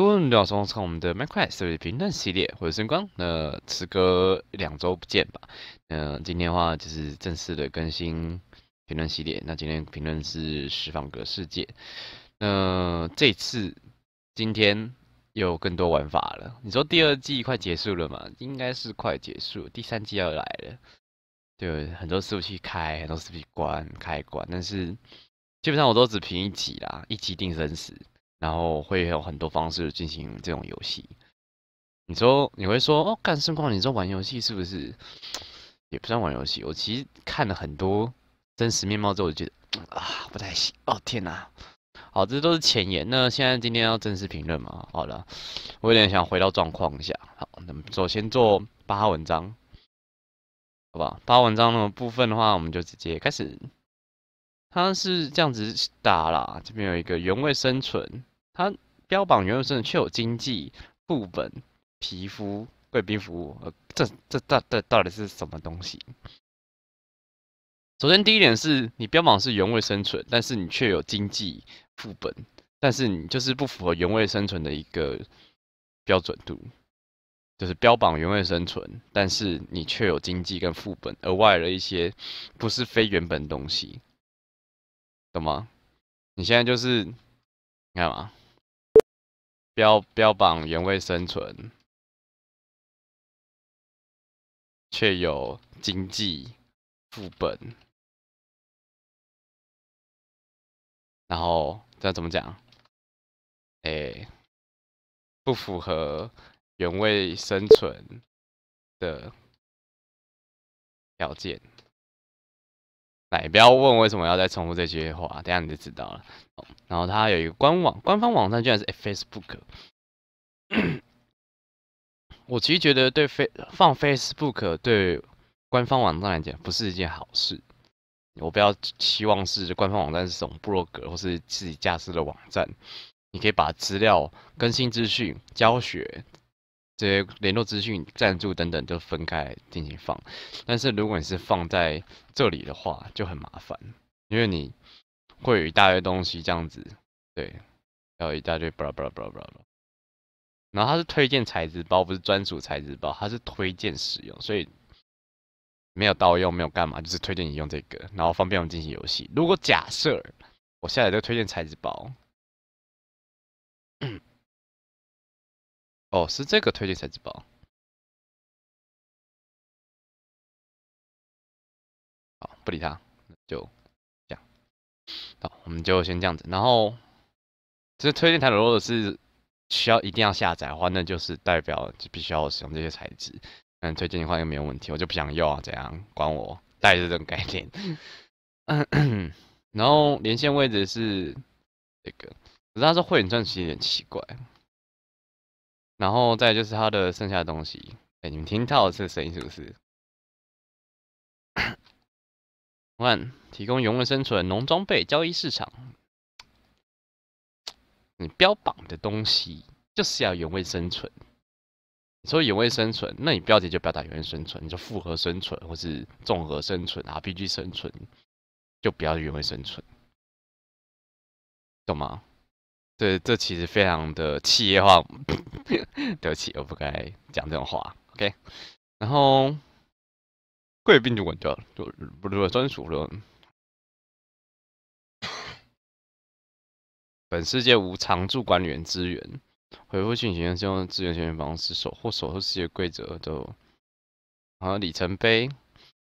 大家好，从看我们的《m i n c r a t 评论系列回声光，那时隔两周不见吧。嗯，今天的话就是正式的更新评论系列。那今天评论是十方格世界。那这次今天有更多玩法了。你说第二季快结束了嘛？应该是快结束，第三季要来了。对，很多服务器开，很多服务器关，开关。但是基本上我都只评一集啦，一集定生死。然后会有很多方式进行这种游戏，你说你会说哦，干盛况？你说玩游戏是不是也不算玩游戏？我其实看了很多真实面貌之后，我觉得啊不太行。哦天哪，好，这都是前言。那现在今天要正式评论嘛？好了，我有点想回到状况一下。好，那么首先做八文章，好吧？好？八文章的部分的话，我们就直接开始。他是这样子打啦，这边有一个原位生存。它标榜原味生存，却有经济副本、皮肤、贵宾服务，呃，这这到到到底是什么东西？首先，第一点是你标榜是原味生存，但是你却有经济副本，但是你就是不符合原味生存的一个标准度，就是标榜原味生存，但是你却有经济跟副本，额外的一些不是非原本东西，懂吗？你现在就是你看嘛。标标榜原味生存，却有经济副本，然后这怎么讲？哎，不符合原味生存的条件。来，不要问为什么要再重复这句话，等下你就知道了。然后它有一个官网，官方网站居然是 Facebook。我其实觉得对非放 Facebook 对官方网站来讲不是一件好事。我不要期望是官方网站是种部落格或是自己架设的网站，你可以把资料更新资讯教学。这些联络资讯、赞助等等都分开进行放，但是如果你是放在这里的话就很麻烦，因为你会有一大堆东西这样子，对，然后一大堆巴拉巴拉巴拉巴拉，然后它是推荐材质包，不是专属材质包，它是推荐使用，所以没有盗用没有干嘛，就是推荐你用这个，然后方便我们进行游戏。如果假设我下载这个推荐材质包，嗯。哦，是这个推荐材质包。好，不理他，就这样。好，我们就先这样子。然后，这推荐台的，如果是需要一定要下载的话，那就是代表必须要使用这些材质。嗯，推荐的话又没有问题，我就不想要啊，怎样？管我，带着这种概念。然后连线位置是这个。可是他说会员其实有点奇怪。然后再就是它的剩下的东西，哎，你们听到这声音是不是？看，提供原味生存农装备交易市场，你标榜的东西就是要原味生存。你说原味生存，那你标题就不要打原生存，你就复合生存或是综合生存啊，必须生存就不要原味生存，懂吗？对，这其实非常的企业化。对不起，我不该讲这种话。OK，然后贵宾就管掉了，就不是专属了。本世界无常驻管理员资源，回复信息用资源宣限方式守或守候世界规则都。然后里程碑，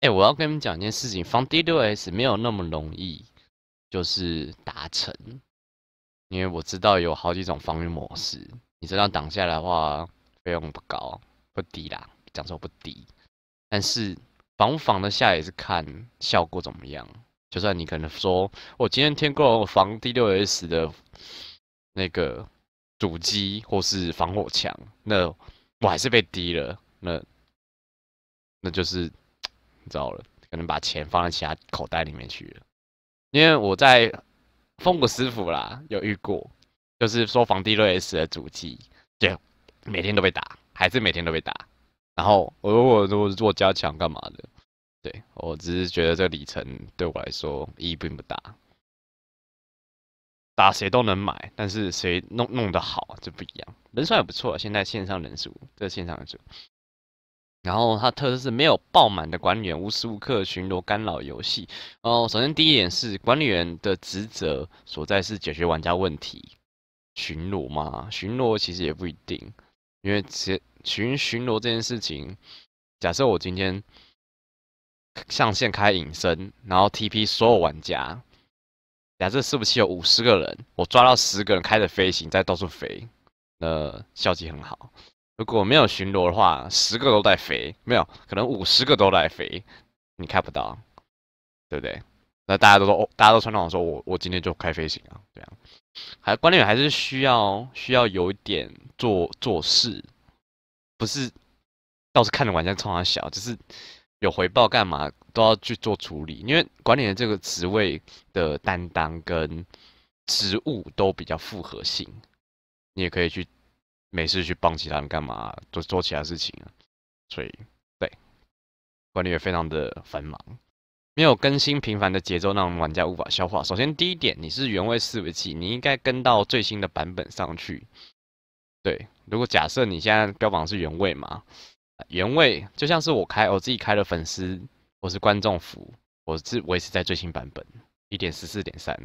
哎，我要跟你们讲一件事情，防 DDoS 没有那么容易，就是达成。因为我知道有好几种防御模式，你知道挡下来的话，费用不高，不低啦，讲说不低。但是防不防得下也是看效果怎么样。就算你可能说我今天天过了防第六 S 的那个主机或是防火墙，那我还是被低了，那那就是你知道了，可能把钱放在其他口袋里面去了。因为我在。风谷师傅啦，有遇过，就是说防地雷 S 的主机，对，每天都被打，还是每天都被打。然后我如果做做加强干嘛的，对我只是觉得这里程对我来说意义并不大。打谁都能买，但是谁弄弄得好就不一样。人算也不错，现在线上人数，这线上人数。然后它特色是没有爆满的管理员，无时无刻巡逻干扰游戏。哦，首先第一点是管理员的职责所在是解决玩家问题，巡逻嘛？巡逻其实也不一定，因为巡巡巡逻这件事情，假设我今天上线开隐身，然后 TP 所有玩家，假设是不是有五十个人，我抓到十个人开着飞行在到处飞，那效绩很好。如果没有巡逻的话，十个都在飞，没有，可能五十个都在飞，你看不到，对不对？那大家都说，哦、大家都传到我说，我我今天就开飞行啊，对啊。还管理员还是需要需要有一点做做事，不是，倒是看着玩家冲他笑，就是有回报干嘛都要去做处理，因为管理员这个职位的担当跟职务都比较复合性，你也可以去。没事去帮其他人干嘛？做做其他事情啊！所以对，管理也非常的繁忙，没有更新频繁的节奏，让玩家无法消化。首先第一点，你是原位思维器，你应该跟到最新的版本上去。对，如果假设你现在标榜是原位嘛，原位就像是我开我自己开的粉丝，我是观众服，我是维持在最新版本一点十四点三。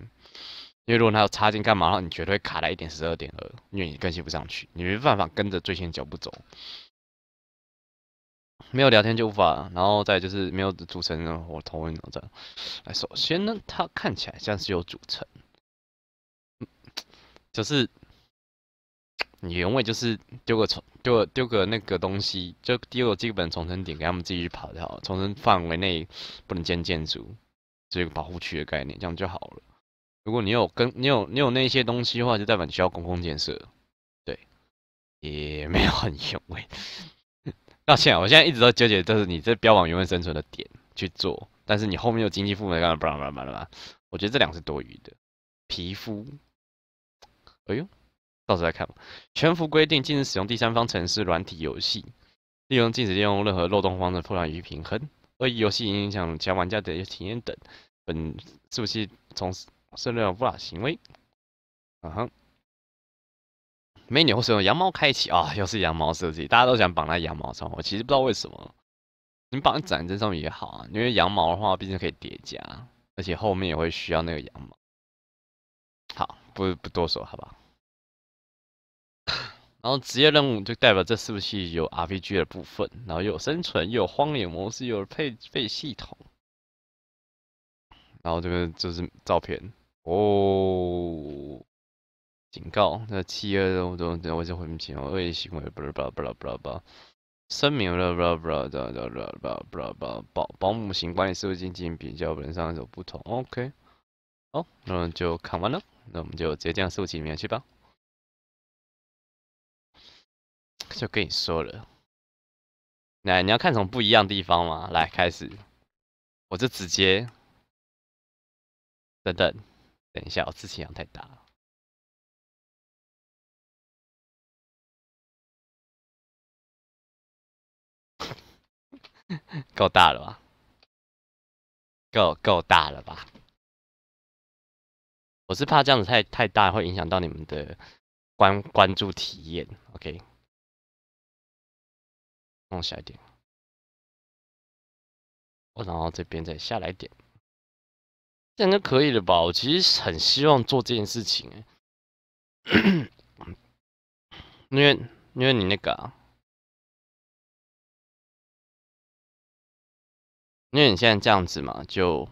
因为如果他有插件，干嘛？然后你绝对会卡在一点十二点二，因为你更新不上去，你没办法跟着最新的脚步走。没有聊天就无法，然后再就是没有组成，我头昏脑这。来，首先呢，它看起来像是有组成，就是你原位就是丢个重丢个丢个那个东西，就丢个基本重生点给他们自己去跑掉。重生范围内不能建建筑，这个保护区的概念，这样就好了。如果你有跟你有你有那些东西的话，就代表你需要公共建设，对，也没有很用为。那现在我现在一直都纠结，就是你这标榜永远生存的点去做，但是你后面有经济负围干嘛？不让不让不拉。我觉得这两个是多余的。皮肤，哎呦，到时候再看。吧。全服规定禁止使用第三方城市软体游戏，利用禁止利用任何漏洞方式破坏游戏平衡，恶意游戏影响其他玩家的游戏体验等。本是不是从。是那种不雅行为，嗯哼，美女会使用羊毛开启啊，又是羊毛设计，大家都想绑在羊毛上。我其实不知道为什么，你绑在战争上面也好啊，因为羊毛的话毕竟可以叠加，而且后面也会需要那个羊毛。好，不不多说，好吧。然后职业任务就代表这是不是有 RPG 的部分，然后有生存，又有荒野模式，又有配备系统，然后这个就是照片。哦，警告！那七业的我我我我就回不起，恶劣行为不啦不啦不啦不啦不，声明不啦不啦不啦不啦不啦不，保保姆型管理不是进行比较，本质上有不同。OK，好，那我们就看完了，那我们就直接这样竖起面去吧。就跟你说了，来，你要看什么不一样地方吗？来，开始，我就直接，等等。等一下，我字型量太大了，够大了吧？够够大了吧？我是怕这样子太太大，会影响到你们的关关注体验。OK，弄小一点，然后这边再下来一点。这样就可以了吧？我其实很希望做这件事情，因为因为你那个，因为你现在这样子嘛，就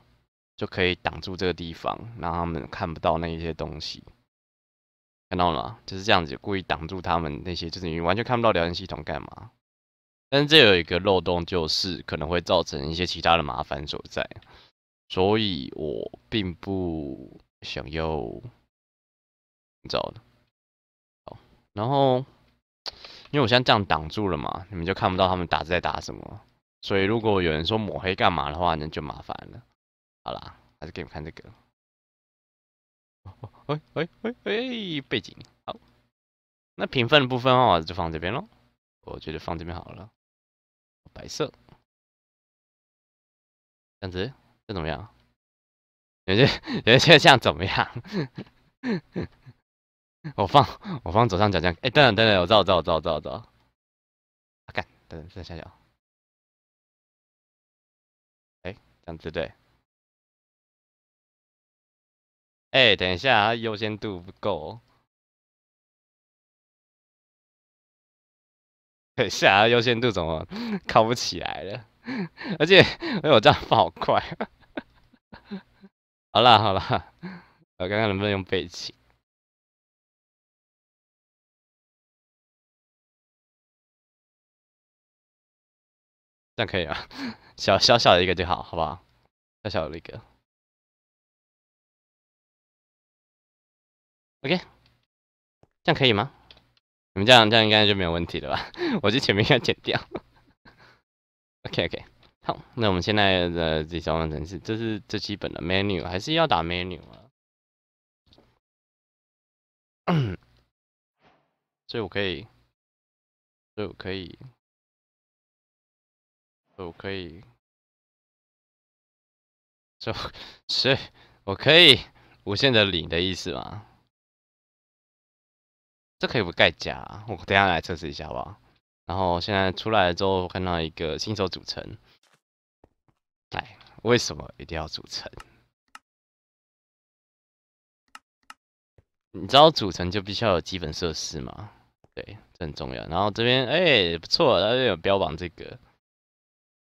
就可以挡住这个地方，让他们看不到那一些东西，看到了吗？就是这样子，故意挡住他们那些，就是你完全看不到聊天系统干嘛？但是这有一个漏洞，就是可能会造成一些其他的麻烦所在。所以我并不想要知道的。好，然后因为我现在这样挡住了嘛，你们就看不到他们打字在打什么。所以如果有人说抹黑干嘛的话那就麻烦了。好啦，还是给你们看这个。喂喂喂喂，背景好。那评分的部分哦，就放这边咯，我觉得放这边好了。白色，这样子。这怎么样？人家人家现在像怎么样？我放我放左上角这样。哎，等等等等，我找我找我找我找。等等，再下角。哎，这样子对。哎，等一下，优先度不够。等一下，优先度怎么 靠不起来了？而且，哎，我这样跑快。好啦，好啦，我看看能不能用背起？这样可以啊，小小小的一个就好，好不好？小小的一个。OK，这样可以吗？你们这样这样应该就没有问题了吧？我去前面要剪掉。OK OK，好，那我们现在的这交换程式，这是最基本的 menu，还是要打 menu 啊？所以我可以，所以我可以，我可以，所以我可以无限的领的意思吗？这可以不盖价？我等下来测试一下好不好？然后现在出来之后，看到一个新手组成，哎，为什么一定要组成？你知道组成就必须要有基本设施吗？对，这很重要。然后这边哎，不错，这边有标榜这个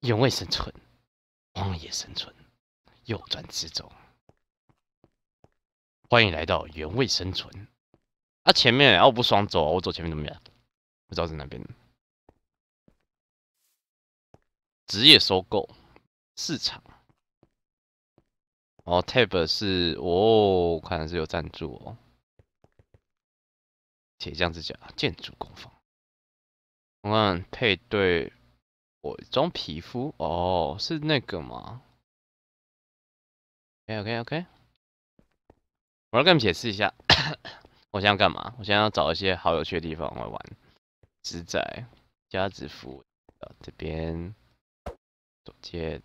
原味生存、荒野生存、右转之走，欢迎来到原味生存。啊，前面啊，我不双走我走前面怎么样？不知道在哪边。职业收购市场，哦，tab 是哦，看来是有赞助哦。铁匠之家，建筑工坊。我看配对，我装皮肤哦，是那个吗 o k OK OK，我来跟你们解释一下，我想要干嘛？我想要找一些好有趣的地方来玩。纸仔、家子服这边。接，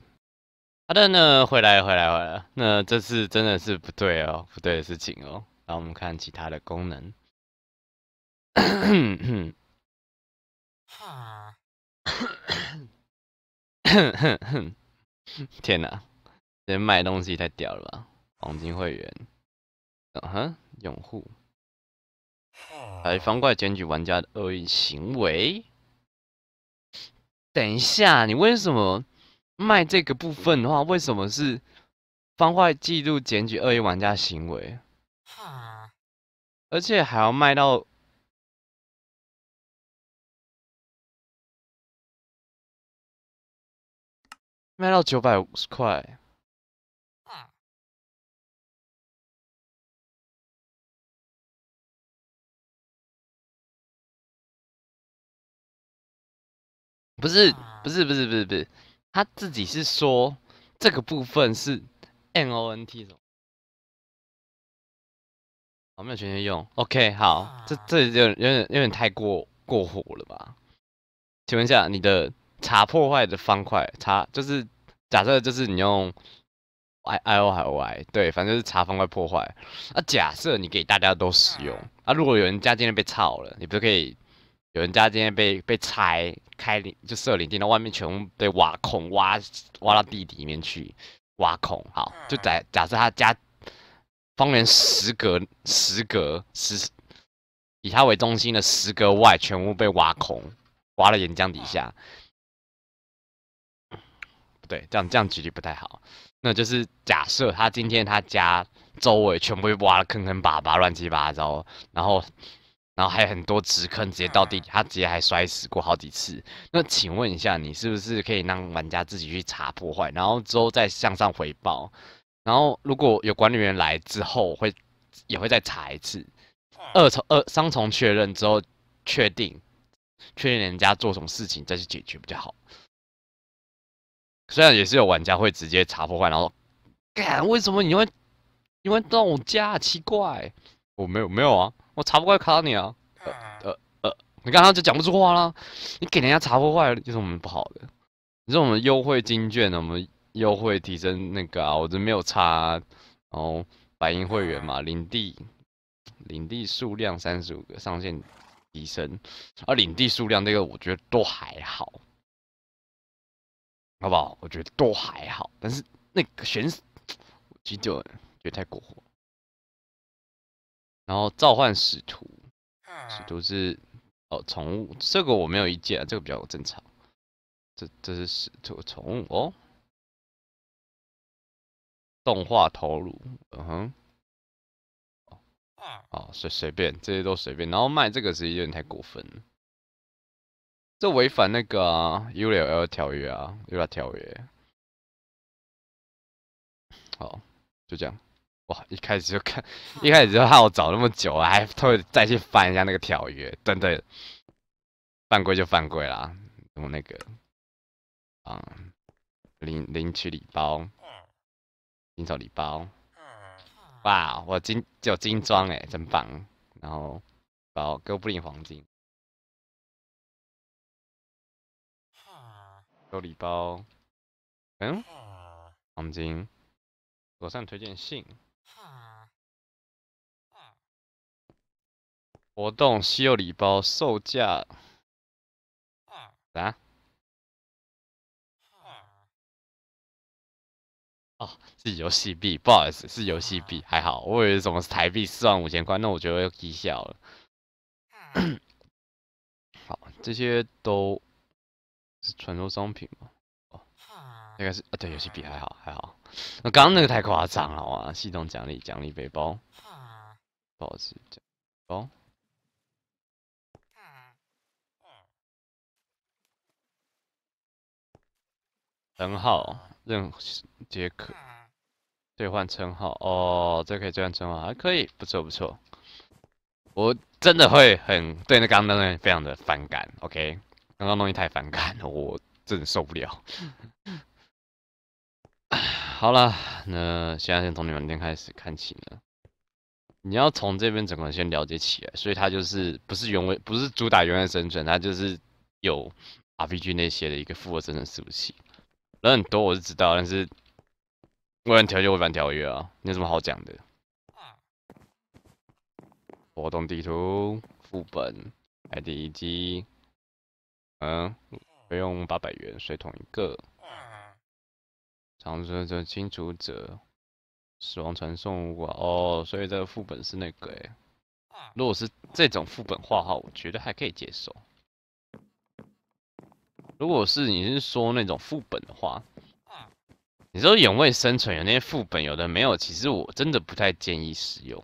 好的，呢，回来回来回来，那这次真的是不对哦，不对的事情哦。然后我们看其他的功能。天哪，这卖东西太屌了吧！黄金会员，嗯哼，用户，来方块检举玩家的恶意行为。等一下，你为什么？卖这个部分的话，为什么是方块记录检举恶意玩家行为？而且还要卖到卖到九百五十块。不是不是不是不是不是。他自己是说这个部分是 n o n t 什么？我没有权限用。OK，好，这这有有点有点太过过火了吧？请问一下，你的查破坏的方块查就是假设就是你用 i i o i o i 对，反正是查方块破坏。啊，假设你给大家都使用啊，如果有人家今天被操了，你不可以？有人家今天被被拆开，就设领地，的外面全部被挖空，挖挖到地底里面去挖空。好，就在假设他家方圆十格，十格十以他为中心的十格外，全部被挖空，挖到岩浆底下。不对，这样这样举例不太好。那就是假设他今天他家周围全部被挖的坑坑巴巴、乱七八糟，然后。然后还有很多直坑直接到地，他直接还摔死过好几次。那请问一下，你是不是可以让玩家自己去查破坏，然后之后再向上回报？然后如果有管理员来之后，会也会再查一次，二重二双重确认之后，确定确定人家做什么事情再去解决比较好。虽然也是有玩家会直接查破坏，然后，干为什么你会你会动我家？奇怪，我没有没有啊。我查不来卡到你啊！呃呃，呃，你刚刚就讲不出话啦，你给人家查不坏，就是我们不好的。你说我们优惠金券，我们优惠提升那个啊，我这没有查。然后白银会员嘛，领地，领地数量三十五个上限提升。而领地数量那个，我觉得都还好，好不好？我觉得都还好，但是那个悬，我觉得觉得太过火然后召唤使徒，使徒是哦宠物，这个我没有意见，这个比较正常。这这是使徒宠物哦，动画头颅，嗯哼，哦，随随便，这些都随便。然后卖这个，是有点太过分了，这违反那个 U L L 条约啊，U L 条约。好，就这样。哇，一开始就看，一开始就怕我找那么久，还特再去翻一下那个条约，真的犯规就犯规啦。我那个啊，领领取礼包，领走礼包。哇，我金有金装哎，真棒！然后包哥不领黄金，收礼包，嗯，黄金，左上推荐信。活动稀有礼包售价啊？哦，是游戏币，不好意思，是游戏币，还好，我以为什么是台币四万五千块，那我觉得要低笑了。好，这些都是传说商品吗？哦，应该是啊，对，游戏币还好，还好。那刚刚那个太夸张了哇！系统奖励奖励背包，不好意思，奖包。称号，任杰克兑换称号哦，这可以兑换称号，还可以，不错不错。我真的会很对那刚刚那非常的反感，OK？刚刚东西太反感了，我真的受不了。好了，那现在先从你们那边开始看起了。你要从这边整个先了解起来，所以它就是不是原味，不是主打原味生存，它就是有 RPG 那些的一个复合生存服务器。人很多，我是知道，但是违反条约违反条约啊！有什么好讲的？活动地图副本 ID 一及嗯，费用八百元，水桶一个。常存者清除者死亡传送物哦，所以这个副本是那个哎。如果是这种副本话哈，我觉得还可以接受。如果是你是说那种副本的话，你说《永未生存》有那些副本，有的没有。其实我真的不太建议使用，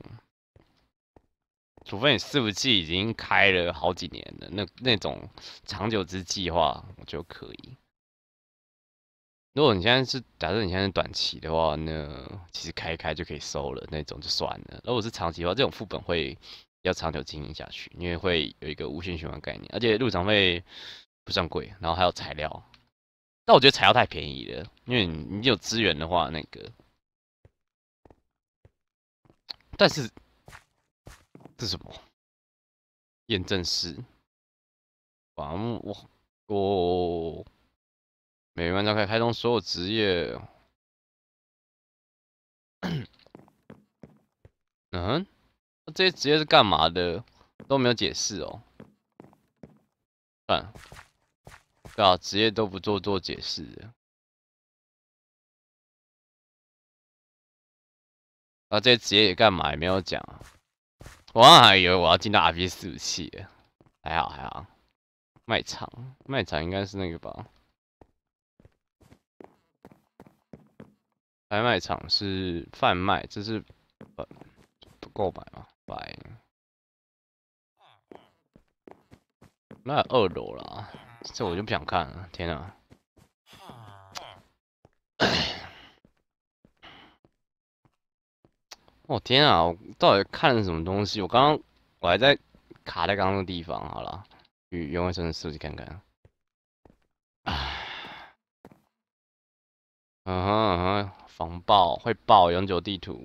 除非你服器已经开了好几年了。那那种长久之计话，我就可以。如果你现在是假设你现在短期的话，那其实开一开就可以收了，那种就算了。如果是长期的话，这种副本会要长久经营下去，因为会有一个无限循环概念，而且入场费。不算贵，然后还有材料，但我觉得材料太便宜了，因为你有资源的话，那个，但是这是什么？验证师？反我我每玩家可以开通所有职业，嗯，这些职业是干嘛的？都没有解释哦，嗯。对啊，职业都不做做解释的。那这些职业也干嘛？也没有讲。我刚还以为我要进到 r p 四五七，还好还好。卖场，卖场应该是那个吧？拍卖场是贩卖，这是不购买吗？买。那二楼了。这我就不想看了，天哪！哦、天啊，我到底看了什么东西？我刚刚我还在卡在刚刚的地方，好了，去原味神的设计看看。嗯哼嗯哼，防爆会爆永久地图，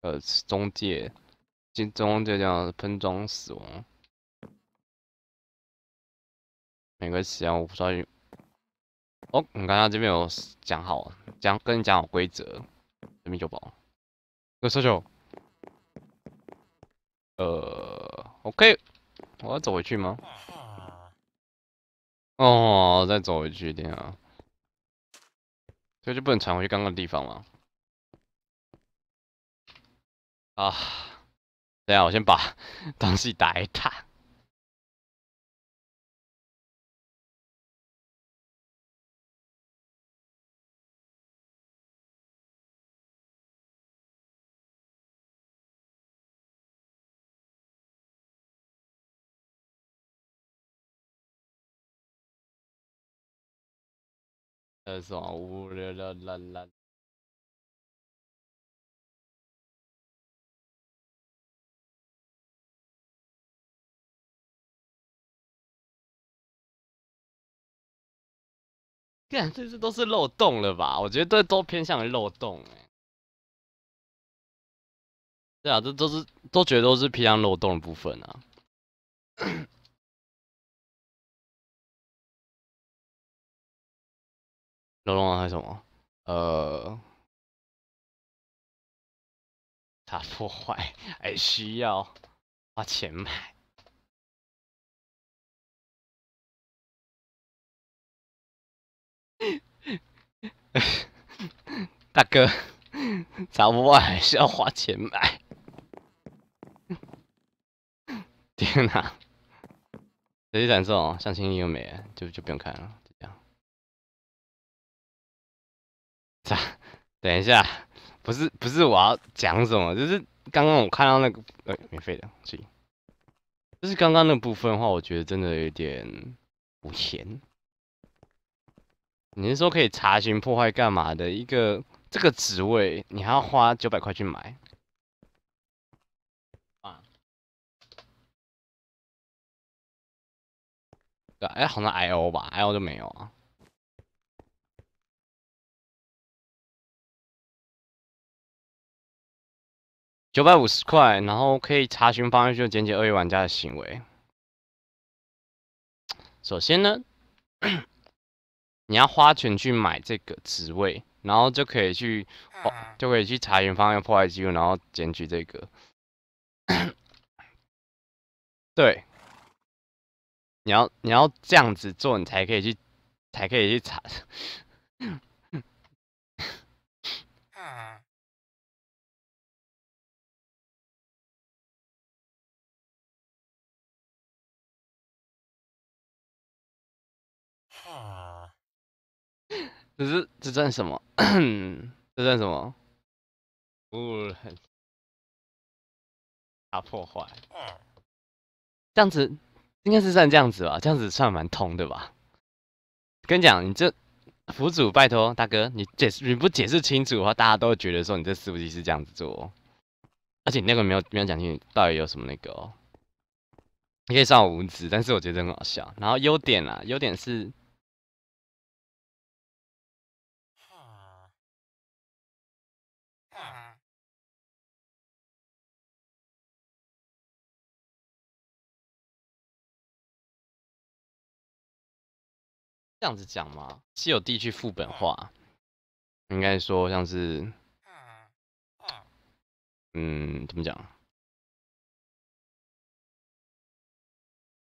呃，中介，这中介叫喷装死亡。没关系啊，我不知道。哦，你刚刚这边有讲好，讲跟你讲好规则，这密九堡。那师兄。呃，OK，我要走回去吗？哦，再走回去一点啊。所以就不能传回去刚刚的地方吗？啊，等下我先把 东西打一打。这种无聊了啦啦！看，这是都是漏洞了吧？我觉得都偏向于漏洞哎。对啊，这都是都觉得都是偏向漏洞的部分啊。龙王还是什么？呃，查破坏，哎，需要花钱买。大哥，砸破坏还是要花钱买。天哪！谁想这种相亲又美，就就不用看了。等一下，不是不是，我要讲什么？就是刚刚我看到那个，呃，免费的，请。就是刚刚那部分的话，我觉得真的有点不贤。你是说可以查询破坏干嘛的一个这个职位，你还要花九百块去买？啊？哎，好像 I O 吧 i O 就没有啊。九百五十块，然后可以查询方案就录，检举恶意玩家的行为。首先呢，你要花钱去买这个职位，然后就可以去，就可以去查询方案破坏记录，然后检举这个。对，你要你要这样子做，你才可以去，才可以去查。啊！这是这算什么？这算什么？哦，大破坏。这样子应该是算这样子吧，这样子算蛮通的吧。跟你讲，你这服主拜托大哥，你解释你不解释清楚的话，大家都会觉得说你这司机是这样子做。而且你那个没有没有讲清楚到底有什么那个哦。你可以算我无知，但是我觉得很好笑。然后优点啊，优点是。这样子讲吗？稀有地区副本化，应该说像是，嗯，怎么讲？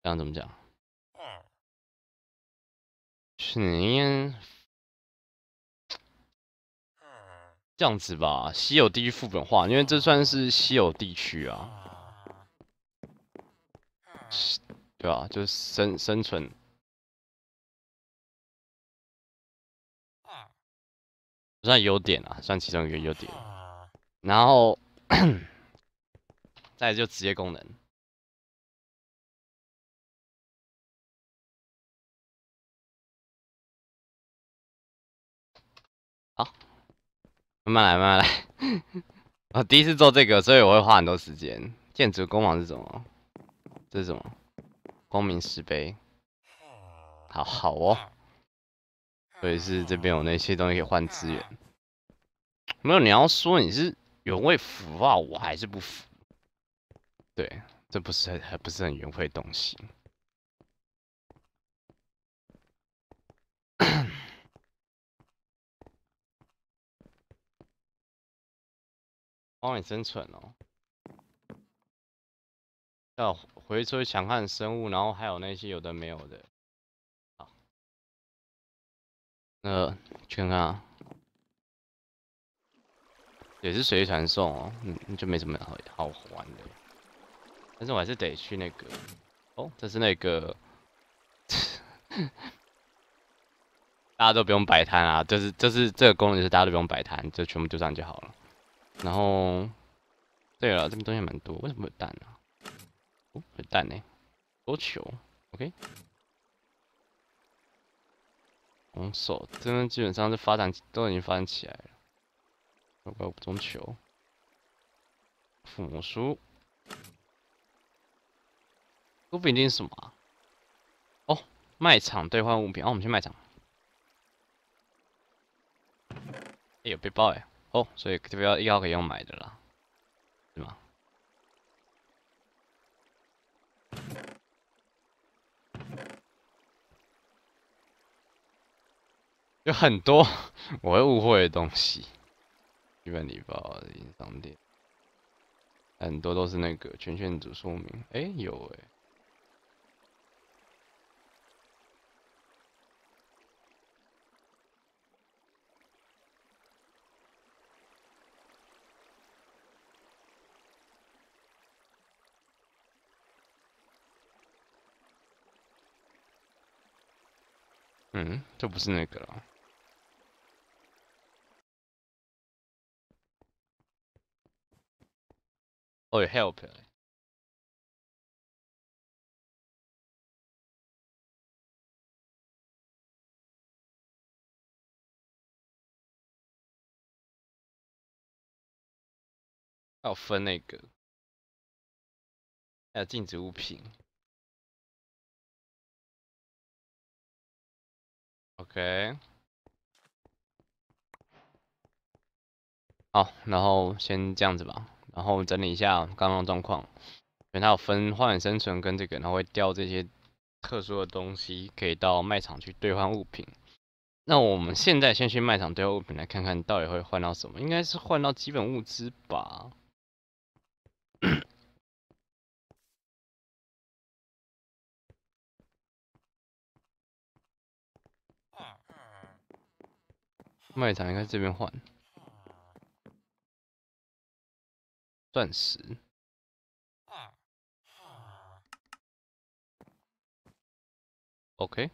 这样怎么讲？嗯，是因这样子吧。稀有地区副本化，因为这算是稀有地区啊，对吧？就是生生存。算优点啊，算其中一个优点。然后，再就职业功能。好，慢慢来，慢慢来。我第一次做这个，所以我会花很多时间。建筑工坊是什么？这是什么？光明石碑。好好哦。所以是这边有那些东西可以换资源，没有？你要说你是原味服啊，我还是不服。对，这不是还不是很原味东西。帮你真蠢哦！要回收强悍生物，然后还有那些有的没有的。呃，看啊，也是随意传送哦，嗯，就没什么好好玩的，但是我还是得去那个，哦，这是那个，大家都不用摆摊啊，就是就是这个功能就是大家都不用摆摊，就全部丢上就好了。然后，对了，这边东西蛮多，为什么有蛋呢？有蛋呢，多球，OK。红手这边基本上是发展都已经发展起来了，怪我五中球。父母书，不一定是什么？哦，卖场兑换物品，哦，我们去卖场。哎呦，被爆哎！哦，所以这边要一号可以用买的啦。很多 我会误会的东西，基本礼包、影商店，很多都是那个圈圈组说明。哎，有哎。嗯，这不是那个。了。哦，要 help 要分那个，要禁止物品。OK，好，然后先这样子吧。然后整理一下刚刚状况，因为它有分换野生存跟这个，然后会掉这些特殊的东西，可以到卖场去兑换物品。那我们现在先去卖场兑换物品，来看看到底会换到什么，应该是换到基本物资吧。卖场应该这边换。钻石，OK。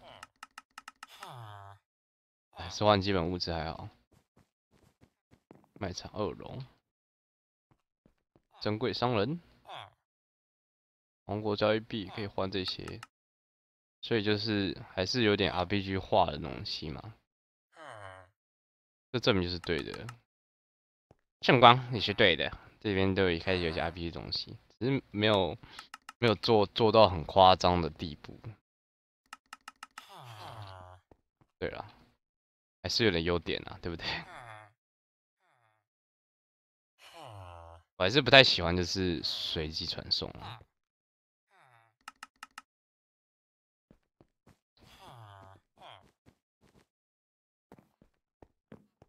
哎，说换基本物资还好，卖场恶龙、珍贵商人、王国交易币可以换这些，所以就是还是有点 RPG 化的东西嘛。这证明就是对的，圣光你是对的。这边都一开始有些 IP 的东西，只是没有没有做做到很夸张的地步。对了，还是有点优点啊，对不对？我还是不太喜欢就是随机传送啊。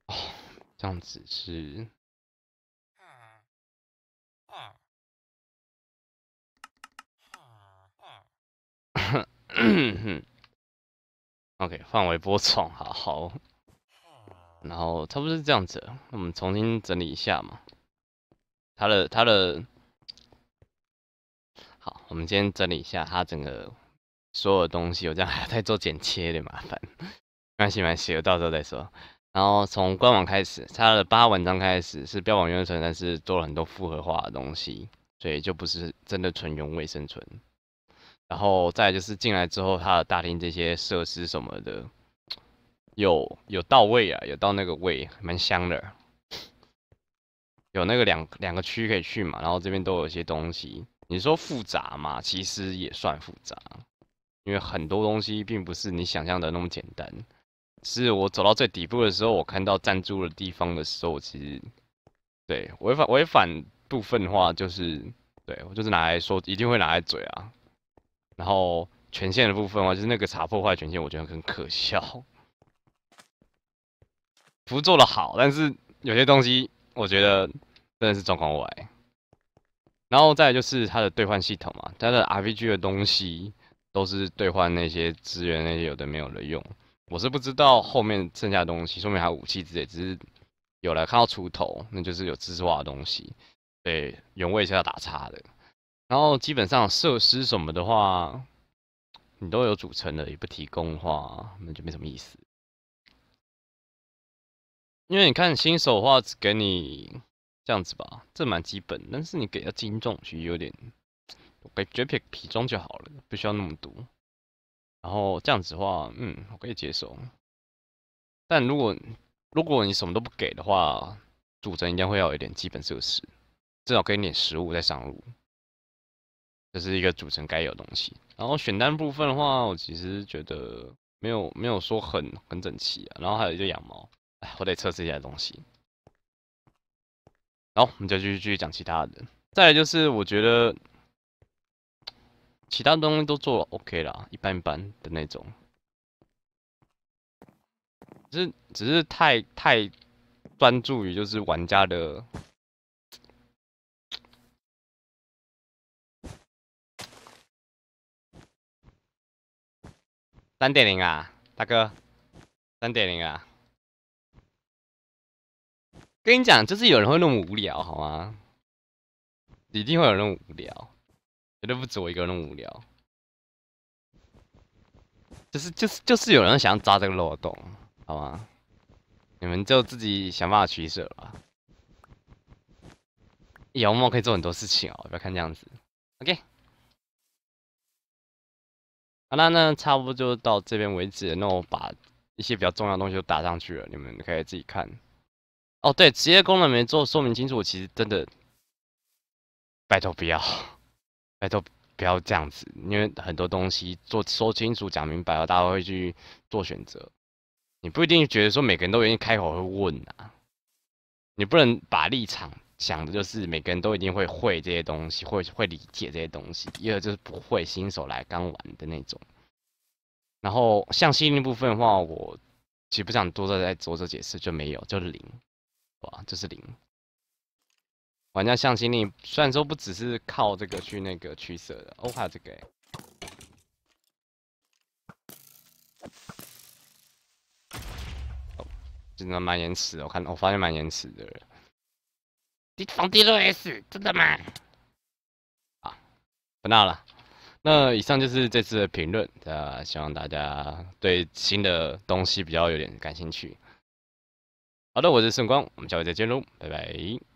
哦，这样子是。OK，范围播创，好。好。然后差不多是这样子，我们重新整理一下嘛。他的他的，好，我们先整理一下他整个所有的东西。我这样还在做剪切有点麻烦，没关系没关系，我到时候再说。然后从官网开始，他的八文章开始是标榜原生，但是做了很多复合化的东西，所以就不是真的纯原味生存。然后再就是进来之后，它的大厅这些设施什么的，有有到位啊，有到那个位，蛮香的。有那个两两个区可以去嘛，然后这边都有一些东西。你说复杂嘛？其实也算复杂，因为很多东西并不是你想象的那么简单。是我走到最底部的时候，我看到站住的地方的时候，其实对违反违反部分的话，就是对我就是拿来说，一定会拿来嘴啊。然后权限的部分的话，就是那个查破坏权限，我觉得很可笑，不做的好，但是有些东西我觉得真的是状况外。然后再就是它的兑换系统嘛，它的 RPG 的东西都是兑换那些资源，那些有的没有的用。我是不知道后面剩下的东西，说明还有武器之类，只是有来看到出头，那就是有知识化的东西，对，原味是要打叉的。然后基本上设施什么的话，你都有组成的，也不提供的话，那就没什么意思。因为你看新手的话，只给你这样子吧，这蛮基本，但是你给的精重其实有点，我绝觉配皮装就好了，不需要那么多。然后这样子的话，嗯，我可以接受。但如果如果你什么都不给的话，主成一定会要一点基本设施，至少给你点食物再上路。这是一个组成该有的东西，然后选单部分的话，我其实觉得没有没有说很很整齐啊。然后还有一个羊毛，哎，我得测一下东西。然后我们就继续继续讲其他的。再来就是我觉得其他东西都做 OK 啦，一般般的那种，只是只是太太专注于就是玩家的。三点零啊，大哥，三点零啊，跟你讲，就是有人会那么无聊，好吗？一定会有人无聊，绝对不止我一个人无聊。就是就是就是有人想要抓这个漏洞，好吗？你们就自己想办法取舍吧。羊毛可以做很多事情哦，不要看这样子。OK。那那差不多就到这边为止，那我把一些比较重要的东西都打上去了，你们可以自己看。哦，对，职业功能没做说明清楚，其实真的，拜托不要，拜托不要这样子，因为很多东西做说清楚、讲明白，大家会去做选择，你不一定觉得说每个人都愿意开口会问啊，你不能把立场。想的就是每个人都一定会会这些东西，会会理解这些东西；，也有就是不会，新手来刚玩的那种。然后像心力部分的话，我其实不想多再做这解释，就没有，就是零，哇，就是零。玩家向心力虽然说不只是靠这个去那个取舍的，哦，还有这个，真的蛮延迟的，我看，我发现蛮延迟的。皇 d 六 S 真的吗？啊，不闹了。那以上就是这次的评论，那希望大家对新的东西比较有点感兴趣。好的，我是圣光，我们下回再见喽，拜拜。